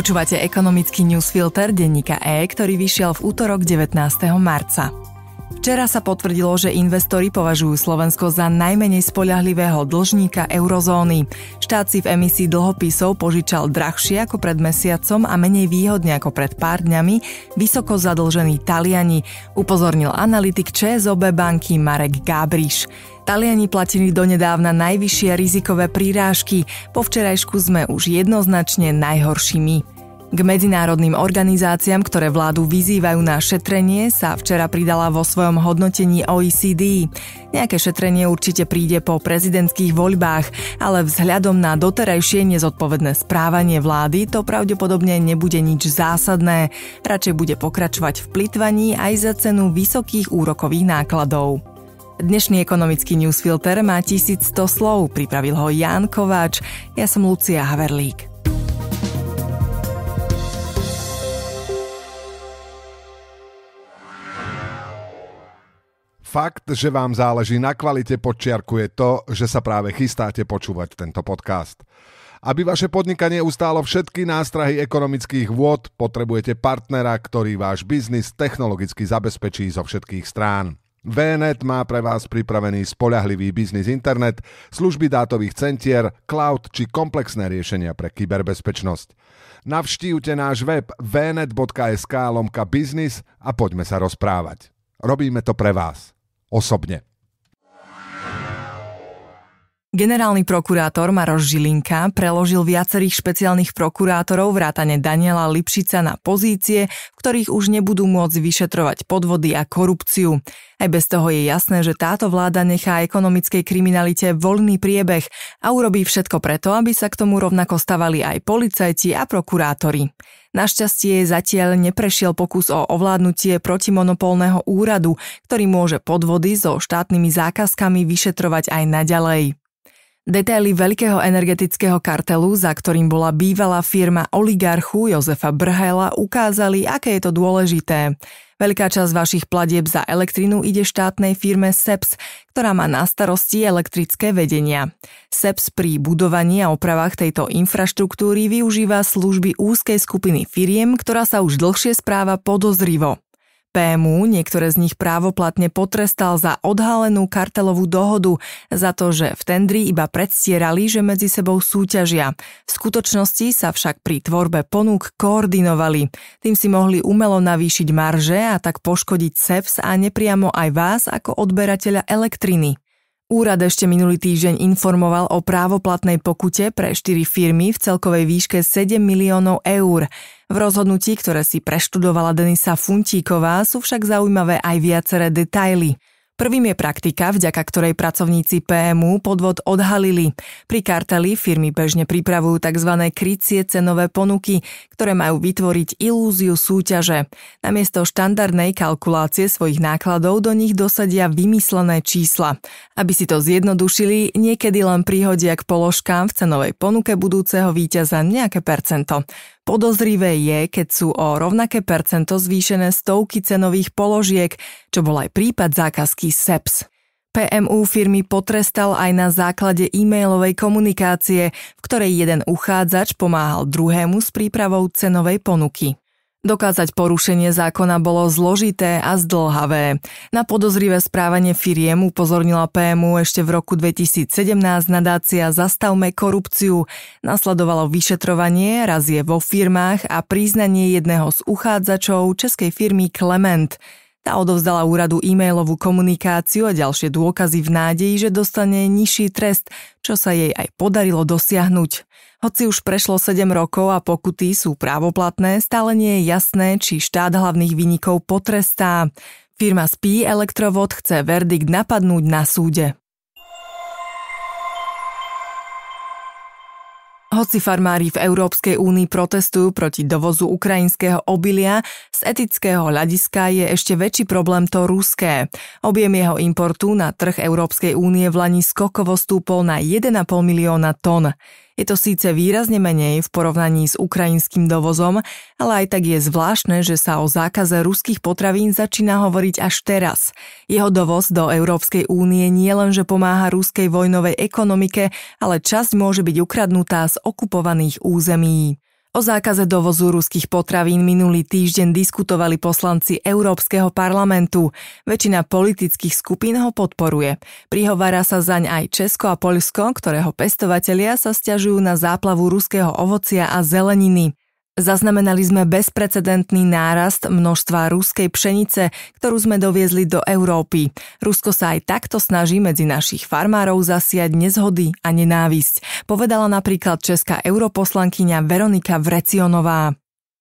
Počúvate ekonomický newsfilter denníka E, ktorý vyšiel v útorok 19. marca. Včera sa potvrdilo, že investori považujú Slovensko za najmenej spoľahlivého dlžníka eurozóny. Štát si v emisii dlhopisov požičal drahšie ako pred mesiacom a menej výhodne ako pred pár dňami vysoko zadlžení Taliani, upozornil analytik ČSOB banky Marek Gábriš. Taliani platili donedávna najvyššie rizikové prírážky, po včerajšku sme už jednoznačne najhoršími. K medzinárodným organizáciám, ktoré vládu vyzývajú na šetrenie, sa včera pridala vo svojom hodnotení OECD. Nejaké šetrenie určite príde po prezidentských voľbách, ale vzhľadom na doterajšie nezodpovedné správanie vlády to pravdepodobne nebude nič zásadné. Radšej bude pokračovať v plitvaní aj za cenu vysokých úrokových nákladov. Dnešný ekonomický newsfilter má 1100 slov, pripravil ho Ján Kováč, ja som Lucia Haverlík. Fakt, že vám záleží na kvalite, podčiarkuje to, že sa práve chystáte počúvať tento podcast. Aby vaše podnikanie ustálo všetky nástrahy ekonomických vôd, potrebujete partnera, ktorý váš biznis technologicky zabezpečí zo všetkých strán. VNet má pre vás pripravený spoľahlivý biznis internet, služby dátových centier, cloud či komplexné riešenia pre kyberbezpečnosť. Navštívte náš web vnet.sk lomka biznis a poďme sa rozprávať. Robíme to pre vás osobne. Generálny prokurátor Maroš Žilinka preložil viacerých špeciálnych prokurátorov vrátane Daniela Lipšica na pozície, v ktorých už nebudú môcť vyšetrovať podvody a korupciu. Aj bez toho je jasné, že táto vláda nechá ekonomickej kriminalite voľný priebeh a urobí všetko preto, aby sa k tomu rovnako stavali aj policajti a prokurátori. Našťastie zatiaľ neprešiel pokus o ovládnutie protimonopolného úradu, ktorý môže podvody so štátnymi zákazkami vyšetrovať aj naďalej. Detaily veľkého energetického kartelu, za ktorým bola bývalá firma oligarchu Jozefa Brhela, ukázali, aké je to dôležité. Veľká časť vašich platieb za elektrinu ide štátnej firme SEPS, ktorá má na starosti elektrické vedenia. SEPS pri budovaní a opravách tejto infraštruktúry využíva služby úzkej skupiny firiem, ktorá sa už dlhšie správa podozrivo. PMU niektoré z nich právoplatne potrestal za odhalenú kartelovú dohodu, za to, že v tendri iba predstierali, že medzi sebou súťažia. V skutočnosti sa však pri tvorbe ponúk koordinovali. Tým si mohli umelo navýšiť marže a tak poškodiť CEPS a nepriamo aj vás ako odberateľa elektriny. Úrad ešte minulý týždeň informoval o právoplatnej pokute pre štyri firmy v celkovej výške 7 miliónov eur. V rozhodnutí, ktoré si preštudovala Denisa Funtíková, sú však zaujímavé aj viaceré detaily. Prvým je praktika, vďaka ktorej pracovníci PMU podvod odhalili. Pri karteli firmy bežne pripravujú tzv. krycie cenové ponuky, ktoré majú vytvoriť ilúziu súťaže. Namiesto štandardnej kalkulácie svojich nákladov do nich dosadia vymyslené čísla. Aby si to zjednodušili, niekedy len prihodia k položkám v cenovej ponuke budúceho víťaza nejaké percento. Podozrivé je, keď sú o rovnaké percento zvýšené stovky cenových položiek, čo bol aj prípad zákazky SEPS. PMU firmy potrestal aj na základe e-mailovej komunikácie, v ktorej jeden uchádzač pomáhal druhému s prípravou cenovej ponuky. Dokázať porušenie zákona bolo zložité a zdlhavé. Na podozrivé správanie firiem upozornila PMU ešte v roku 2017 nadácia Zastavme korupciu. Nasledovalo vyšetrovanie, razie vo firmách a priznanie jedného z uchádzačov českej firmy Clement. Tá odovzdala úradu e-mailovú komunikáciu a ďalšie dôkazy v nádeji, že dostane nižší trest, čo sa jej aj podarilo dosiahnuť. Hoci už prešlo 7 rokov a pokuty sú právoplatné, stále nie je jasné, či štát hlavných výnikov potrestá. Firma Spí Elektrovod chce verdikt napadnúť na súde. Hoci farmári v Európskej únii protestujú proti dovozu ukrajinského obilia, z etického hľadiska je ešte väčší problém to ruské. Objem jeho importu na trh Európskej únie v Lani skokovo stúpol na 1,5 milióna tón. Je to síce výrazne menej v porovnaní s ukrajinským dovozom, ale aj tak je zvláštne, že sa o zákaze ruských potravín začína hovoriť až teraz. Jeho dovoz do Európskej únie nie lenže pomáha ruskej vojnovej ekonomike, ale časť môže byť ukradnutá z okupovaných území. O zákaze dovozu ruských potravín minulý týždeň diskutovali poslanci Európskeho parlamentu. Väčšina politických skupín ho podporuje. Prihovára sa zaň aj Česko a Polsko, ktorého pestovatelia sa stiažujú na záplavu ruského ovocia a zeleniny. Zaznamenali sme bezprecedentný nárast množstva ruskej pšenice, ktorú sme doviezli do Európy. Rusko sa aj takto snaží medzi našich farmárov zasiať nezhody a nenávisť, povedala napríklad česká europoslankyňa Veronika Vrecionová.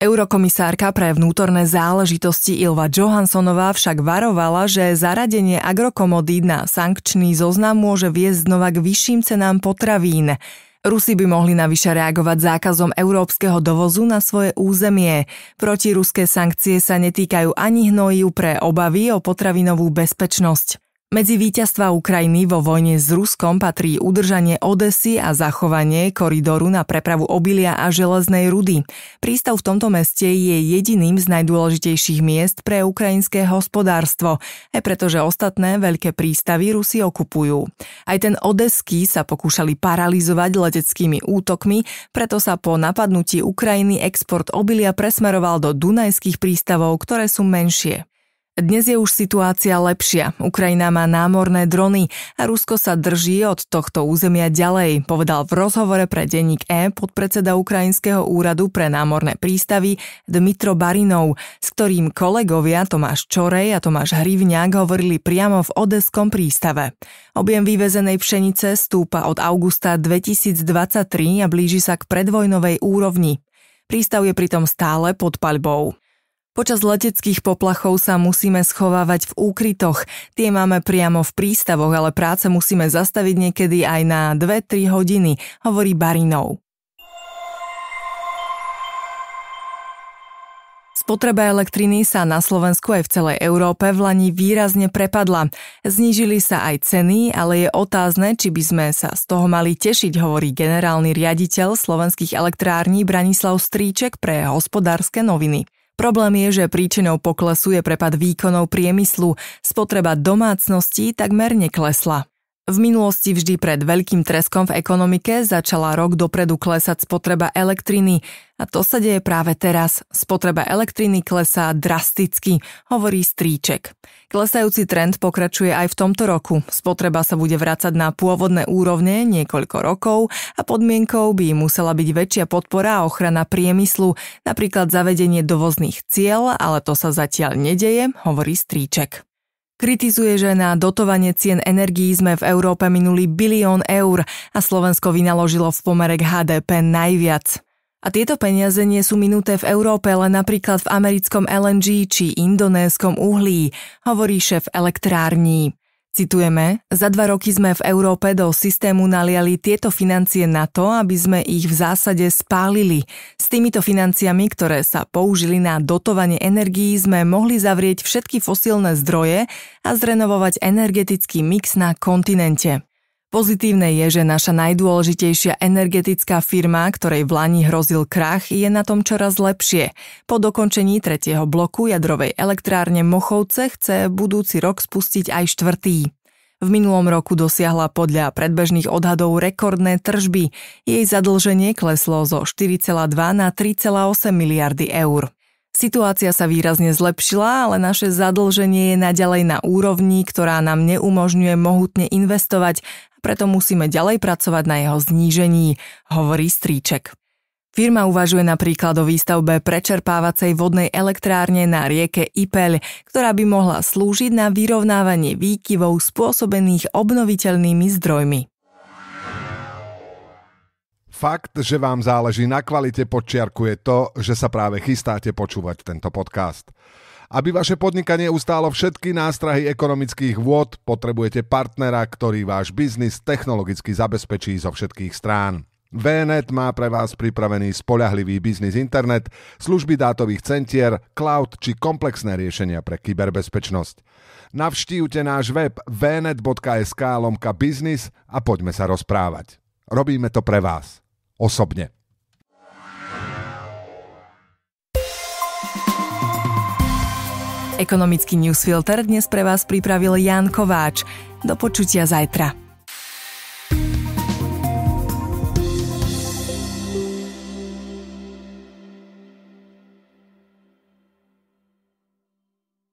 Eurokomisárka pre vnútorné záležitosti Ilva Johanssonová však varovala, že zaradenie agrokomodít na sankčný zoznam môže viesť znova k vyšším cenám potravín. Rusi by mohli navyše reagovať zákazom európskeho dovozu na svoje územie. Protiruské sankcie sa netýkajú ani hnojív pre obavy o potravinovú bezpečnosť. Medzi víťazstva Ukrajiny vo vojne s Ruskom patrí udržanie Odesy a zachovanie koridoru na prepravu obilia a železnej rudy. Prístav v tomto meste je jediným z najdôležitejších miest pre ukrajinské hospodárstvo, aj e pretože ostatné veľké prístavy Rusi okupujú. Aj ten odesky sa pokúšali paralizovať leteckými útokmi, preto sa po napadnutí Ukrajiny export obilia presmeroval do dunajských prístavov, ktoré sú menšie. Dnes je už situácia lepšia. Ukrajina má námorné drony a Rusko sa drží od tohto územia ďalej, povedal v rozhovore pre denník E podpredseda Ukrajinského úradu pre námorné prístavy Dmitro Barinov, s ktorým kolegovia Tomáš Čorej a Tomáš Hrivňák hovorili priamo v Odeskom prístave. Objem vyvezenej pšenice stúpa od augusta 2023 a blíži sa k predvojnovej úrovni. Prístav je pritom stále pod paľbou. Počas leteckých poplachov sa musíme schovávať v úkrytoch. Tie máme priamo v prístavoch, ale práce musíme zastaviť niekedy aj na 2-3 hodiny, hovorí Barinov. Spotreba elektriny sa na Slovensku aj v celej Európe v Lani výrazne prepadla. Znížili sa aj ceny, ale je otázne, či by sme sa z toho mali tešiť, hovorí generálny riaditeľ slovenských elektrární Branislav Stríček pre hospodárske noviny. Problém je, že príčinou poklesu je prepad výkonov priemyslu, spotreba domácností takmer neklesla. V minulosti vždy pred veľkým treskom v ekonomike začala rok dopredu klesať spotreba elektriny a to sa deje práve teraz. Spotreba elektriny klesá drasticky, hovorí Stríček. Klesajúci trend pokračuje aj v tomto roku. Spotreba sa bude vrácať na pôvodné úrovne niekoľko rokov a podmienkou by musela byť väčšia podpora a ochrana priemyslu, napríklad zavedenie dovozných cieľ, ale to sa zatiaľ nedeje, hovorí Stríček. Kritizuje, že na dotovanie cien energií sme v Európe minuli bilión eur a Slovensko vynaložilo v pomere k HDP najviac. A tieto peniaze nie sú minuté v Európe, ale napríklad v americkom LNG či indonéskom uhlí, hovorí šéf elektrární. Citujeme, za dva roky sme v Európe do systému naliali tieto financie na to, aby sme ich v zásade spálili. S týmito financiami, ktoré sa použili na dotovanie energií, sme mohli zavrieť všetky fosílne zdroje a zrenovovať energetický mix na kontinente. Pozitívne je, že naša najdôležitejšia energetická firma, ktorej v Lani hrozil krach, je na tom čoraz lepšie. Po dokončení tretieho bloku jadrovej elektrárne Mochovce chce budúci rok spustiť aj štvrtý. V minulom roku dosiahla podľa predbežných odhadov rekordné tržby. Jej zadlženie kleslo zo 4,2 na 3,8 miliardy eur. Situácia sa výrazne zlepšila, ale naše zadlženie je naďalej na úrovni, ktorá nám neumožňuje mohutne investovať, a preto musíme ďalej pracovať na jeho znížení, hovorí Stríček. Firma uvažuje napríklad o výstavbe prečerpávacej vodnej elektrárne na rieke Ipeľ, ktorá by mohla slúžiť na vyrovnávanie výkyvov spôsobených obnoviteľnými zdrojmi. Fakt, že vám záleží na kvalite, podčiarkuje to, že sa práve chystáte počúvať tento podcast. Aby vaše podnikanie ustálo všetky nástrahy ekonomických vôd, potrebujete partnera, ktorý váš biznis technologicky zabezpečí zo všetkých strán. VNet má pre vás pripravený spoľahlivý biznis internet, služby dátových centier, cloud či komplexné riešenia pre kyberbezpečnosť. Navštívte náš web vnet.sk lomka biznis a poďme sa rozprávať. Robíme to pre vás osobne. Ekonomický newsfilter dnes pre vás pripravil Jan Kováč. Do počutia zajtra.